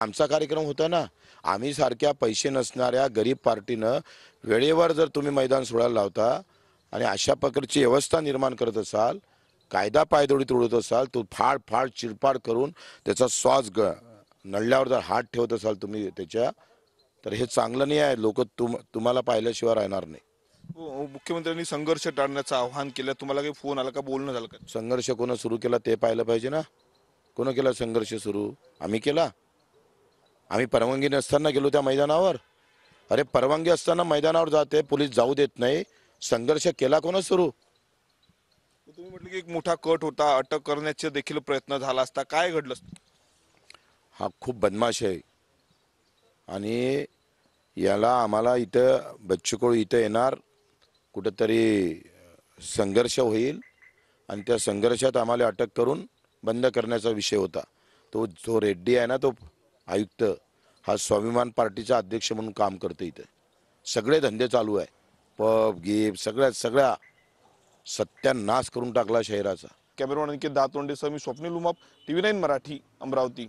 आमचा कार्यक्रम होता ना आम्ही सारख्या पैसे नसणाऱ्या गरीब पार्टीनं वेळेवर जर तुम्ही मैदान सोडायला लावता आणि अशा प्रकारची व्यवस्था निर्माण करत असाल कायदा पायदोडीत उडत असाल तो फाड फाड चिरफाड करून त्याचा श्वास ग नळल्यावर जर हात ठेवत असाल तुम्ही त्याच्या तर हे चांगलं नाही आहे लोक तुम तुम्हाला पाहिल्याशिवाय राहणार नाही हो, हो, मुख्यमंत्र्यांनी संघर्ष टाळण्याचं आवाहन केलं तुम्हाला काही फोन आला का बोलणं झालं का संघर्ष कोणा सुरू केला ते पाहिलं पाहिजे ना कोण केला संघर्ष सुरू आम्ही केला आम्ही परवानगी नसताना गेलो त्या मैदानावर अरे परवानगी असताना मैदानावर जाते पोलीस जाऊ देत नाही संघर्ष केला कोणा सुरू तुम्ही म्हटलं की एक मोठा कट होता अटक करण्याचे देखील प्रयत्न झाला असता काय घडलं हा खूप बदमाश आहे आणि याला आम्हाला इथं बच्चूकोळ इथं येणार कुठंतरी संघर्ष होईल आणि त्या संघर्षात आम्हाला अटक करून बंद करण्याचा विषय होता तो जो रेड्डी आहे ना तो आयुक्त हा स्वाभिमान पार्टीचा अध्यक्ष म्हणून काम करतो इथं सगळे धंदे चालू आहे पब गेप सगळ्या सगळ्या सत्यानाश करून टाकला शहराचा कॅमेरामॅन अंकित दातोंडे मी Swapnil Umap T V nine Marathi Amravati